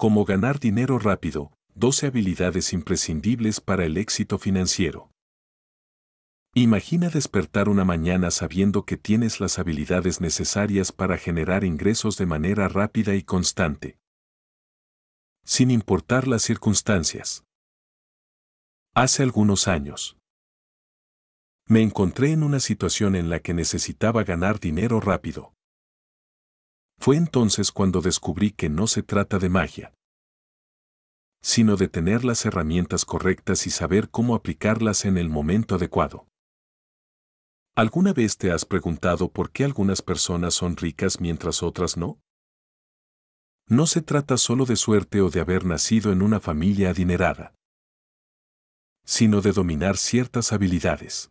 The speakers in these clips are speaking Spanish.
como ganar dinero rápido, 12 habilidades imprescindibles para el éxito financiero. Imagina despertar una mañana sabiendo que tienes las habilidades necesarias para generar ingresos de manera rápida y constante. Sin importar las circunstancias. Hace algunos años. Me encontré en una situación en la que necesitaba ganar dinero rápido. Fue entonces cuando descubrí que no se trata de magia, sino de tener las herramientas correctas y saber cómo aplicarlas en el momento adecuado. ¿Alguna vez te has preguntado por qué algunas personas son ricas mientras otras no? No se trata solo de suerte o de haber nacido en una familia adinerada, sino de dominar ciertas habilidades.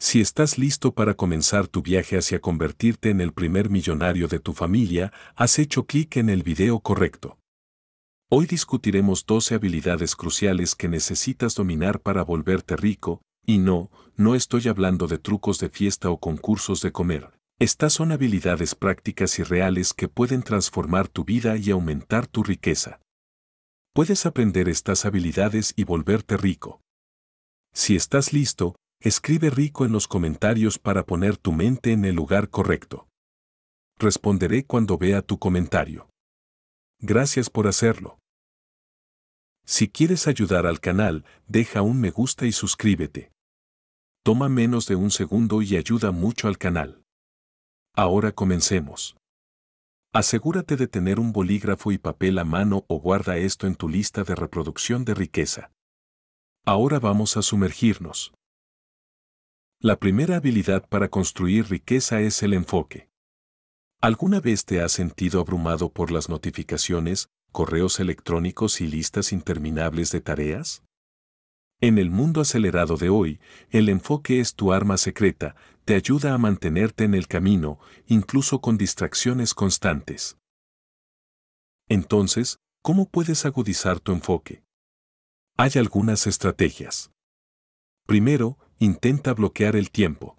Si estás listo para comenzar tu viaje hacia convertirte en el primer millonario de tu familia, has hecho clic en el video correcto. Hoy discutiremos 12 habilidades cruciales que necesitas dominar para volverte rico, y no, no estoy hablando de trucos de fiesta o concursos de comer. Estas son habilidades prácticas y reales que pueden transformar tu vida y aumentar tu riqueza. Puedes aprender estas habilidades y volverte rico. Si estás listo, Escribe rico en los comentarios para poner tu mente en el lugar correcto. Responderé cuando vea tu comentario. Gracias por hacerlo. Si quieres ayudar al canal, deja un me gusta y suscríbete. Toma menos de un segundo y ayuda mucho al canal. Ahora comencemos. Asegúrate de tener un bolígrafo y papel a mano o guarda esto en tu lista de reproducción de riqueza. Ahora vamos a sumergirnos. La primera habilidad para construir riqueza es el enfoque. ¿Alguna vez te has sentido abrumado por las notificaciones, correos electrónicos y listas interminables de tareas? En el mundo acelerado de hoy, el enfoque es tu arma secreta, te ayuda a mantenerte en el camino, incluso con distracciones constantes. Entonces, ¿cómo puedes agudizar tu enfoque? Hay algunas estrategias. Primero, Intenta bloquear el tiempo.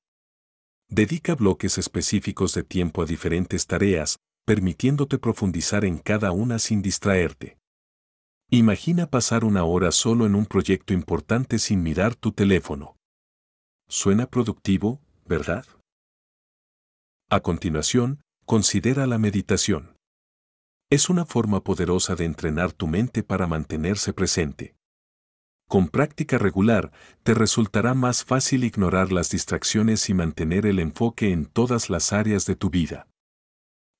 Dedica bloques específicos de tiempo a diferentes tareas, permitiéndote profundizar en cada una sin distraerte. Imagina pasar una hora solo en un proyecto importante sin mirar tu teléfono. Suena productivo, ¿verdad? A continuación, considera la meditación. Es una forma poderosa de entrenar tu mente para mantenerse presente. Con práctica regular, te resultará más fácil ignorar las distracciones y mantener el enfoque en todas las áreas de tu vida.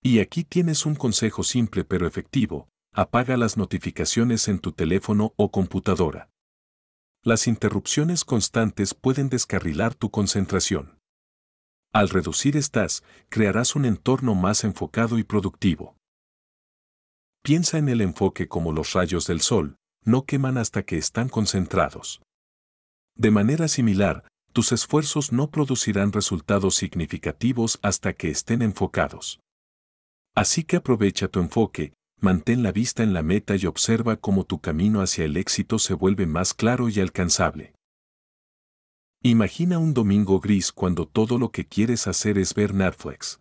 Y aquí tienes un consejo simple pero efectivo, apaga las notificaciones en tu teléfono o computadora. Las interrupciones constantes pueden descarrilar tu concentración. Al reducir estas, crearás un entorno más enfocado y productivo. Piensa en el enfoque como los rayos del sol, no queman hasta que están concentrados. De manera similar, tus esfuerzos no producirán resultados significativos hasta que estén enfocados. Así que aprovecha tu enfoque, mantén la vista en la meta y observa cómo tu camino hacia el éxito se vuelve más claro y alcanzable. Imagina un domingo gris cuando todo lo que quieres hacer es ver Netflix.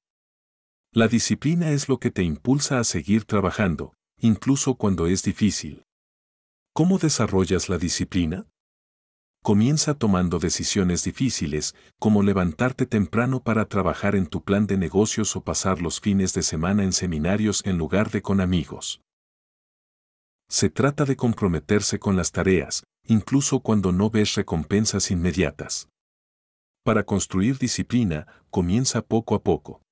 La disciplina es lo que te impulsa a seguir trabajando, incluso cuando es difícil. ¿Cómo desarrollas la disciplina? Comienza tomando decisiones difíciles, como levantarte temprano para trabajar en tu plan de negocios o pasar los fines de semana en seminarios en lugar de con amigos. Se trata de comprometerse con las tareas, incluso cuando no ves recompensas inmediatas. Para construir disciplina, comienza poco a poco.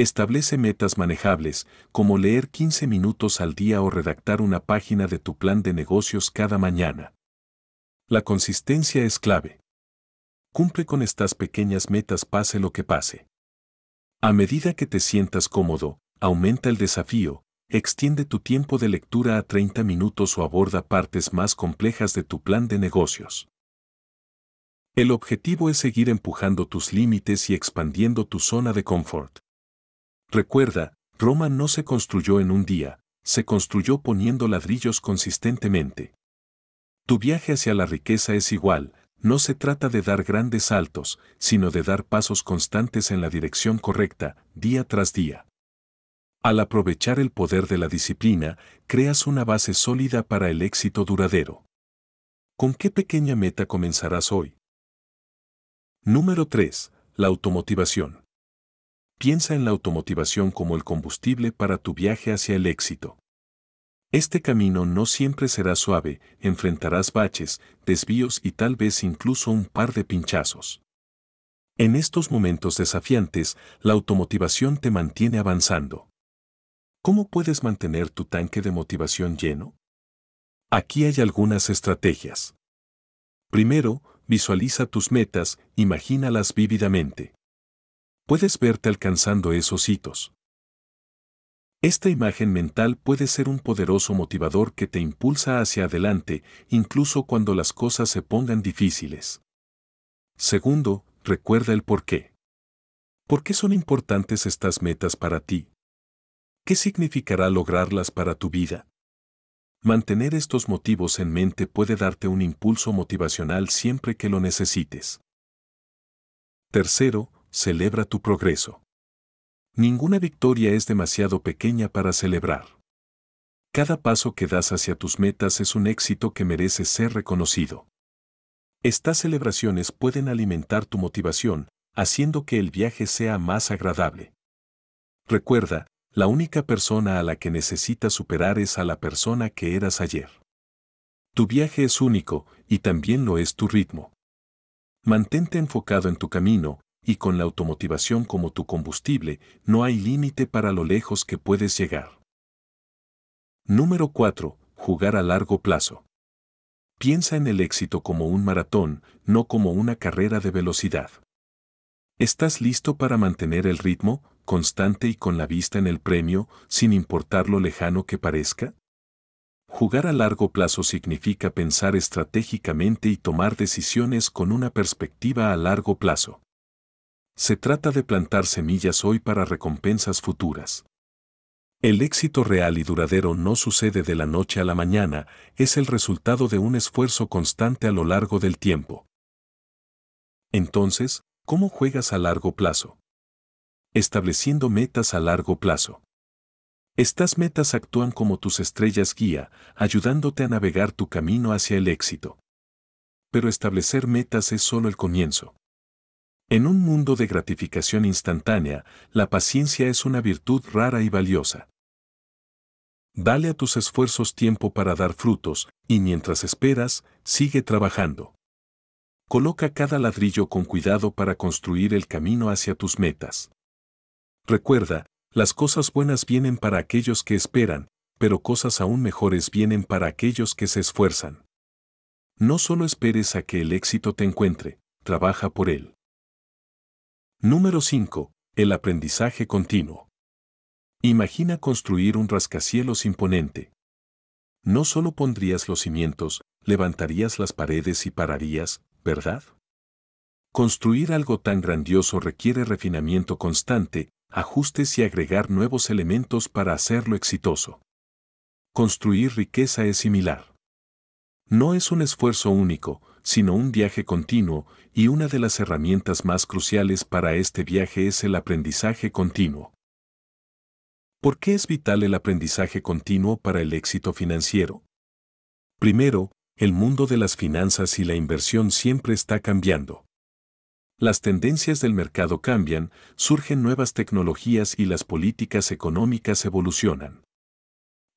Establece metas manejables, como leer 15 minutos al día o redactar una página de tu plan de negocios cada mañana. La consistencia es clave. Cumple con estas pequeñas metas pase lo que pase. A medida que te sientas cómodo, aumenta el desafío, extiende tu tiempo de lectura a 30 minutos o aborda partes más complejas de tu plan de negocios. El objetivo es seguir empujando tus límites y expandiendo tu zona de confort. Recuerda, Roma no se construyó en un día, se construyó poniendo ladrillos consistentemente. Tu viaje hacia la riqueza es igual, no se trata de dar grandes saltos, sino de dar pasos constantes en la dirección correcta, día tras día. Al aprovechar el poder de la disciplina, creas una base sólida para el éxito duradero. ¿Con qué pequeña meta comenzarás hoy? Número 3. La automotivación piensa en la automotivación como el combustible para tu viaje hacia el éxito. Este camino no siempre será suave, enfrentarás baches, desvíos y tal vez incluso un par de pinchazos. En estos momentos desafiantes, la automotivación te mantiene avanzando. ¿Cómo puedes mantener tu tanque de motivación lleno? Aquí hay algunas estrategias. Primero, visualiza tus metas, imagínalas vívidamente puedes verte alcanzando esos hitos. Esta imagen mental puede ser un poderoso motivador que te impulsa hacia adelante, incluso cuando las cosas se pongan difíciles. Segundo, recuerda el por qué. ¿Por qué son importantes estas metas para ti? ¿Qué significará lograrlas para tu vida? Mantener estos motivos en mente puede darte un impulso motivacional siempre que lo necesites. Tercero, celebra tu progreso. Ninguna victoria es demasiado pequeña para celebrar. Cada paso que das hacia tus metas es un éxito que merece ser reconocido. Estas celebraciones pueden alimentar tu motivación, haciendo que el viaje sea más agradable. Recuerda, la única persona a la que necesitas superar es a la persona que eras ayer. Tu viaje es único y también lo es tu ritmo. Mantente enfocado en tu camino, y con la automotivación como tu combustible, no hay límite para lo lejos que puedes llegar. Número 4. Jugar a largo plazo. Piensa en el éxito como un maratón, no como una carrera de velocidad. ¿Estás listo para mantener el ritmo, constante y con la vista en el premio, sin importar lo lejano que parezca? Jugar a largo plazo significa pensar estratégicamente y tomar decisiones con una perspectiva a largo plazo se trata de plantar semillas hoy para recompensas futuras. El éxito real y duradero no sucede de la noche a la mañana, es el resultado de un esfuerzo constante a lo largo del tiempo. Entonces, ¿cómo juegas a largo plazo? Estableciendo metas a largo plazo. Estas metas actúan como tus estrellas guía, ayudándote a navegar tu camino hacia el éxito. Pero establecer metas es solo el comienzo. En un mundo de gratificación instantánea, la paciencia es una virtud rara y valiosa. Dale a tus esfuerzos tiempo para dar frutos, y mientras esperas, sigue trabajando. Coloca cada ladrillo con cuidado para construir el camino hacia tus metas. Recuerda, las cosas buenas vienen para aquellos que esperan, pero cosas aún mejores vienen para aquellos que se esfuerzan. No solo esperes a que el éxito te encuentre, trabaja por él. Número 5. El aprendizaje continuo. Imagina construir un rascacielos imponente. No solo pondrías los cimientos, levantarías las paredes y pararías, ¿verdad? Construir algo tan grandioso requiere refinamiento constante, ajustes y agregar nuevos elementos para hacerlo exitoso. Construir riqueza es similar. No es un esfuerzo único, sino un viaje continuo, y una de las herramientas más cruciales para este viaje es el aprendizaje continuo. ¿Por qué es vital el aprendizaje continuo para el éxito financiero? Primero, el mundo de las finanzas y la inversión siempre está cambiando. Las tendencias del mercado cambian, surgen nuevas tecnologías y las políticas económicas evolucionan.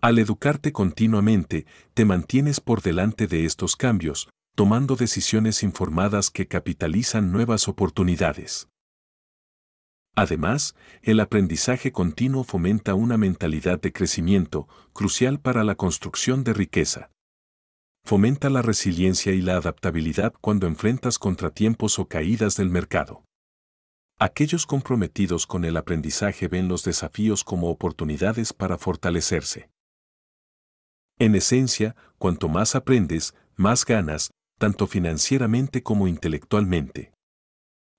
Al educarte continuamente, te mantienes por delante de estos cambios, tomando decisiones informadas que capitalizan nuevas oportunidades. Además, el aprendizaje continuo fomenta una mentalidad de crecimiento crucial para la construcción de riqueza. Fomenta la resiliencia y la adaptabilidad cuando enfrentas contratiempos o caídas del mercado. Aquellos comprometidos con el aprendizaje ven los desafíos como oportunidades para fortalecerse. En esencia, cuanto más aprendes, más ganas, tanto financieramente como intelectualmente.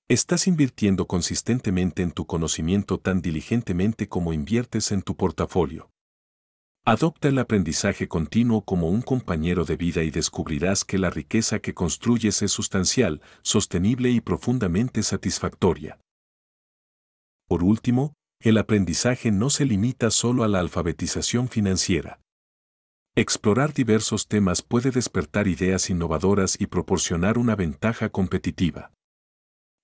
Estás invirtiendo consistentemente en tu conocimiento tan diligentemente como inviertes en tu portafolio. Adopta el aprendizaje continuo como un compañero de vida y descubrirás que la riqueza que construyes es sustancial, sostenible y profundamente satisfactoria. Por último, el aprendizaje no se limita solo a la alfabetización financiera. Explorar diversos temas puede despertar ideas innovadoras y proporcionar una ventaja competitiva.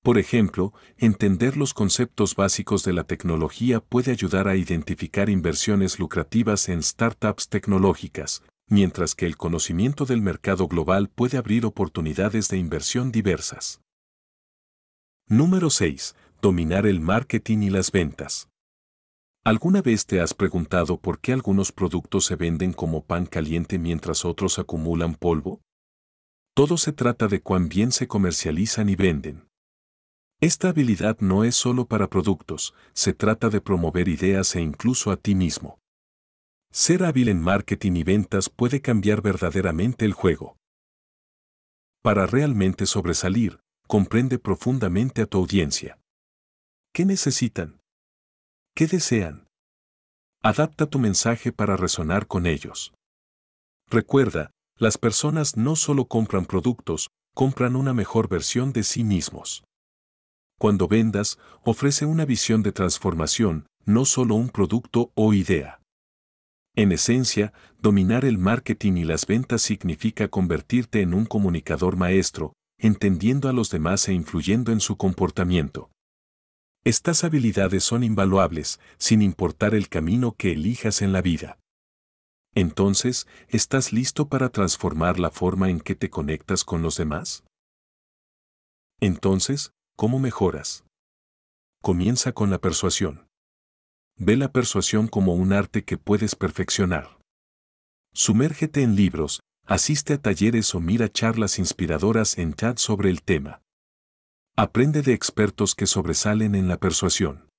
Por ejemplo, entender los conceptos básicos de la tecnología puede ayudar a identificar inversiones lucrativas en startups tecnológicas, mientras que el conocimiento del mercado global puede abrir oportunidades de inversión diversas. Número 6. Dominar el marketing y las ventas. ¿Alguna vez te has preguntado por qué algunos productos se venden como pan caliente mientras otros acumulan polvo? Todo se trata de cuán bien se comercializan y venden. Esta habilidad no es solo para productos, se trata de promover ideas e incluso a ti mismo. Ser hábil en marketing y ventas puede cambiar verdaderamente el juego. Para realmente sobresalir, comprende profundamente a tu audiencia. ¿Qué necesitan? ¿Qué desean? Adapta tu mensaje para resonar con ellos. Recuerda, las personas no solo compran productos, compran una mejor versión de sí mismos. Cuando vendas, ofrece una visión de transformación, no solo un producto o idea. En esencia, dominar el marketing y las ventas significa convertirte en un comunicador maestro, entendiendo a los demás e influyendo en su comportamiento. Estas habilidades son invaluables, sin importar el camino que elijas en la vida. Entonces, ¿estás listo para transformar la forma en que te conectas con los demás? Entonces, ¿cómo mejoras? Comienza con la persuasión. Ve la persuasión como un arte que puedes perfeccionar. Sumérgete en libros, asiste a talleres o mira charlas inspiradoras en chat sobre el tema. Aprende de expertos que sobresalen en la persuasión.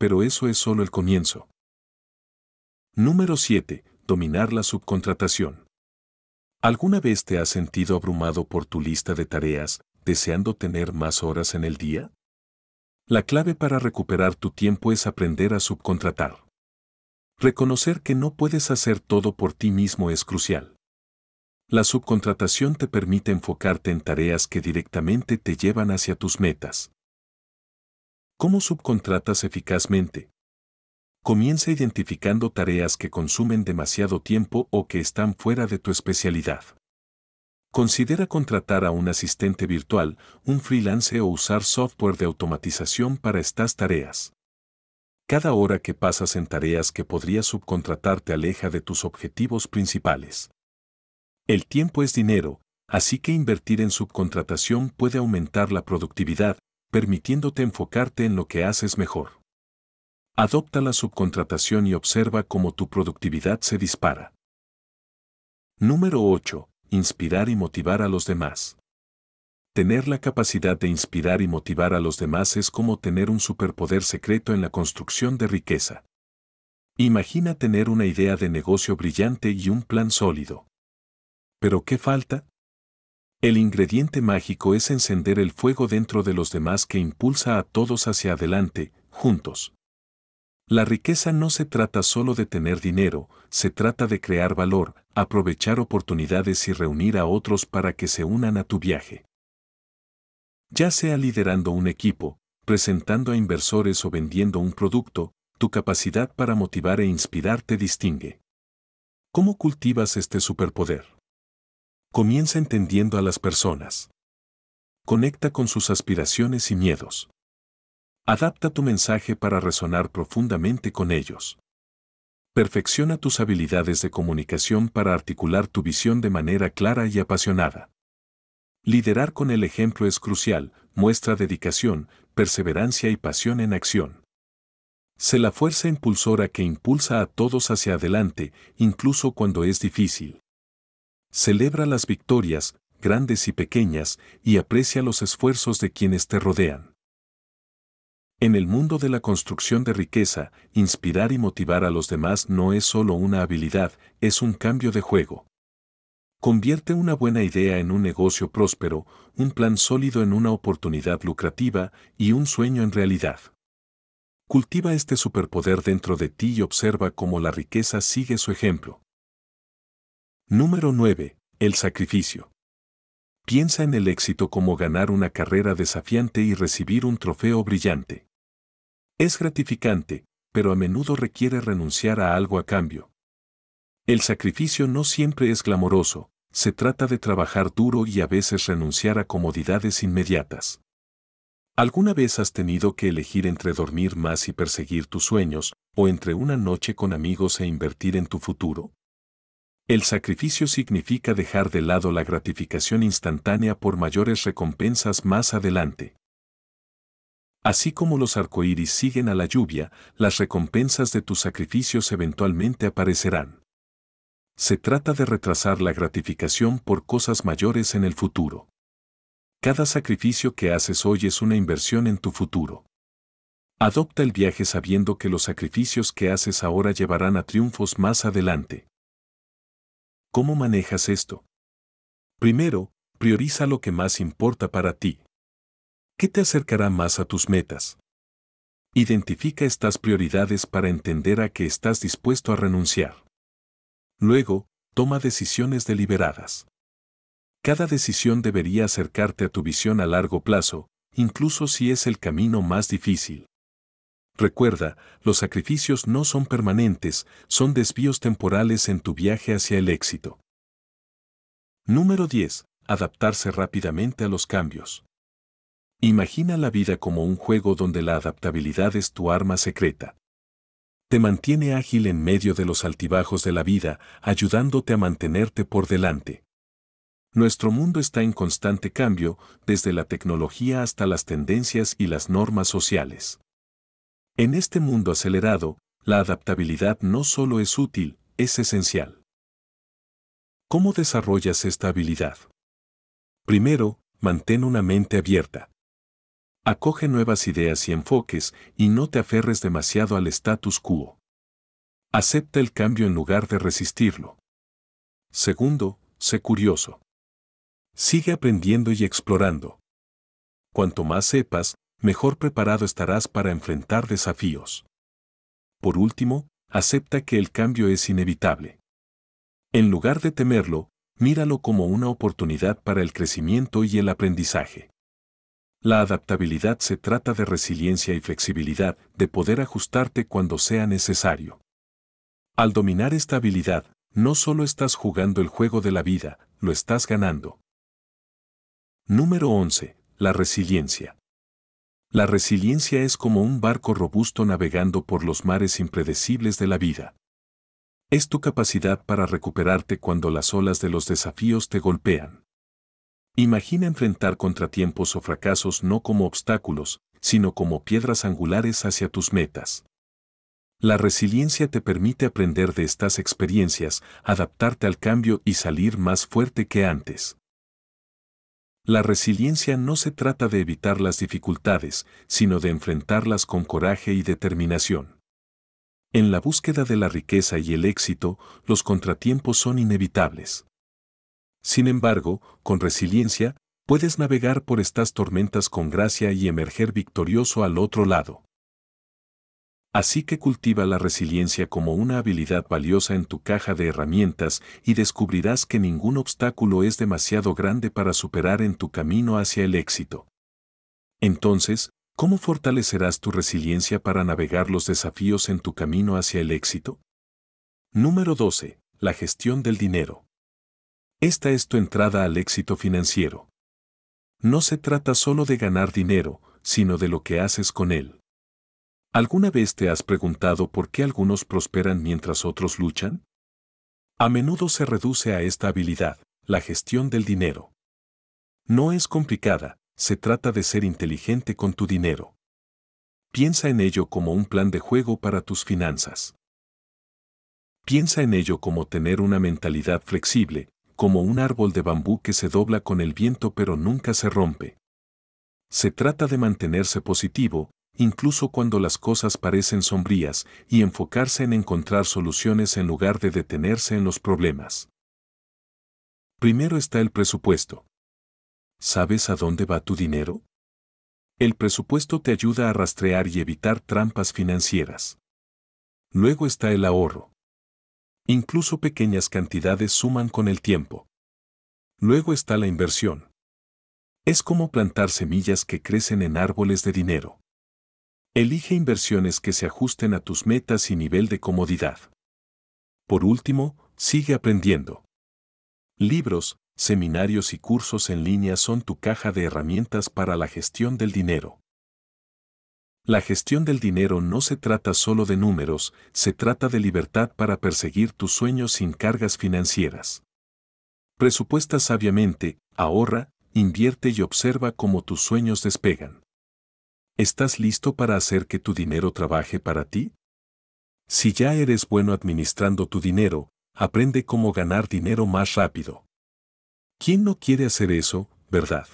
Pero eso es solo el comienzo. Número 7. Dominar la subcontratación. ¿Alguna vez te has sentido abrumado por tu lista de tareas, deseando tener más horas en el día? La clave para recuperar tu tiempo es aprender a subcontratar. Reconocer que no puedes hacer todo por ti mismo es crucial. La subcontratación te permite enfocarte en tareas que directamente te llevan hacia tus metas. ¿Cómo subcontratas eficazmente? Comienza identificando tareas que consumen demasiado tiempo o que están fuera de tu especialidad. Considera contratar a un asistente virtual, un freelance o usar software de automatización para estas tareas. Cada hora que pasas en tareas que podrías subcontratar te aleja de tus objetivos principales. El tiempo es dinero, así que invertir en subcontratación puede aumentar la productividad, permitiéndote enfocarte en lo que haces mejor. Adopta la subcontratación y observa cómo tu productividad se dispara. Número 8. Inspirar y motivar a los demás. Tener la capacidad de inspirar y motivar a los demás es como tener un superpoder secreto en la construcción de riqueza. Imagina tener una idea de negocio brillante y un plan sólido. ¿Pero qué falta? El ingrediente mágico es encender el fuego dentro de los demás que impulsa a todos hacia adelante, juntos. La riqueza no se trata solo de tener dinero, se trata de crear valor, aprovechar oportunidades y reunir a otros para que se unan a tu viaje. Ya sea liderando un equipo, presentando a inversores o vendiendo un producto, tu capacidad para motivar e inspirar te distingue. ¿Cómo cultivas este superpoder? Comienza entendiendo a las personas. Conecta con sus aspiraciones y miedos. Adapta tu mensaje para resonar profundamente con ellos. Perfecciona tus habilidades de comunicación para articular tu visión de manera clara y apasionada. Liderar con el ejemplo es crucial, muestra dedicación, perseverancia y pasión en acción. Sé la fuerza impulsora que impulsa a todos hacia adelante, incluso cuando es difícil. Celebra las victorias, grandes y pequeñas, y aprecia los esfuerzos de quienes te rodean. En el mundo de la construcción de riqueza, inspirar y motivar a los demás no es solo una habilidad, es un cambio de juego. Convierte una buena idea en un negocio próspero, un plan sólido en una oportunidad lucrativa y un sueño en realidad. Cultiva este superpoder dentro de ti y observa cómo la riqueza sigue su ejemplo. Número 9. El sacrificio. Piensa en el éxito como ganar una carrera desafiante y recibir un trofeo brillante. Es gratificante, pero a menudo requiere renunciar a algo a cambio. El sacrificio no siempre es glamoroso, se trata de trabajar duro y a veces renunciar a comodidades inmediatas. ¿Alguna vez has tenido que elegir entre dormir más y perseguir tus sueños, o entre una noche con amigos e invertir en tu futuro? El sacrificio significa dejar de lado la gratificación instantánea por mayores recompensas más adelante. Así como los arcoíris siguen a la lluvia, las recompensas de tus sacrificios eventualmente aparecerán. Se trata de retrasar la gratificación por cosas mayores en el futuro. Cada sacrificio que haces hoy es una inversión en tu futuro. Adopta el viaje sabiendo que los sacrificios que haces ahora llevarán a triunfos más adelante. ¿Cómo manejas esto? Primero, prioriza lo que más importa para ti. ¿Qué te acercará más a tus metas? Identifica estas prioridades para entender a qué estás dispuesto a renunciar. Luego, toma decisiones deliberadas. Cada decisión debería acercarte a tu visión a largo plazo, incluso si es el camino más difícil. Recuerda, los sacrificios no son permanentes, son desvíos temporales en tu viaje hacia el éxito. Número 10. Adaptarse rápidamente a los cambios. Imagina la vida como un juego donde la adaptabilidad es tu arma secreta. Te mantiene ágil en medio de los altibajos de la vida, ayudándote a mantenerte por delante. Nuestro mundo está en constante cambio, desde la tecnología hasta las tendencias y las normas sociales. En este mundo acelerado, la adaptabilidad no solo es útil, es esencial. ¿Cómo desarrollas esta habilidad? Primero, mantén una mente abierta. Acoge nuevas ideas y enfoques y no te aferres demasiado al status quo. Acepta el cambio en lugar de resistirlo. Segundo, sé curioso. Sigue aprendiendo y explorando. Cuanto más sepas, mejor preparado estarás para enfrentar desafíos. Por último, acepta que el cambio es inevitable. En lugar de temerlo, míralo como una oportunidad para el crecimiento y el aprendizaje. La adaptabilidad se trata de resiliencia y flexibilidad, de poder ajustarte cuando sea necesario. Al dominar esta habilidad, no solo estás jugando el juego de la vida, lo estás ganando. Número 11. La resiliencia. La resiliencia es como un barco robusto navegando por los mares impredecibles de la vida. Es tu capacidad para recuperarte cuando las olas de los desafíos te golpean. Imagina enfrentar contratiempos o fracasos no como obstáculos, sino como piedras angulares hacia tus metas. La resiliencia te permite aprender de estas experiencias, adaptarte al cambio y salir más fuerte que antes. La resiliencia no se trata de evitar las dificultades, sino de enfrentarlas con coraje y determinación. En la búsqueda de la riqueza y el éxito, los contratiempos son inevitables. Sin embargo, con resiliencia, puedes navegar por estas tormentas con gracia y emerger victorioso al otro lado. Así que cultiva la resiliencia como una habilidad valiosa en tu caja de herramientas y descubrirás que ningún obstáculo es demasiado grande para superar en tu camino hacia el éxito. Entonces, ¿cómo fortalecerás tu resiliencia para navegar los desafíos en tu camino hacia el éxito? Número 12. La gestión del dinero. Esta es tu entrada al éxito financiero. No se trata solo de ganar dinero, sino de lo que haces con él. ¿Alguna vez te has preguntado por qué algunos prosperan mientras otros luchan? A menudo se reduce a esta habilidad, la gestión del dinero. No es complicada, se trata de ser inteligente con tu dinero. Piensa en ello como un plan de juego para tus finanzas. Piensa en ello como tener una mentalidad flexible, como un árbol de bambú que se dobla con el viento pero nunca se rompe. Se trata de mantenerse positivo, incluso cuando las cosas parecen sombrías, y enfocarse en encontrar soluciones en lugar de detenerse en los problemas. Primero está el presupuesto. ¿Sabes a dónde va tu dinero? El presupuesto te ayuda a rastrear y evitar trampas financieras. Luego está el ahorro. Incluso pequeñas cantidades suman con el tiempo. Luego está la inversión. Es como plantar semillas que crecen en árboles de dinero. Elige inversiones que se ajusten a tus metas y nivel de comodidad. Por último, sigue aprendiendo. Libros, seminarios y cursos en línea son tu caja de herramientas para la gestión del dinero. La gestión del dinero no se trata solo de números, se trata de libertad para perseguir tus sueños sin cargas financieras. Presupuesta sabiamente, ahorra, invierte y observa cómo tus sueños despegan. ¿Estás listo para hacer que tu dinero trabaje para ti? Si ya eres bueno administrando tu dinero, aprende cómo ganar dinero más rápido. ¿Quién no quiere hacer eso, verdad?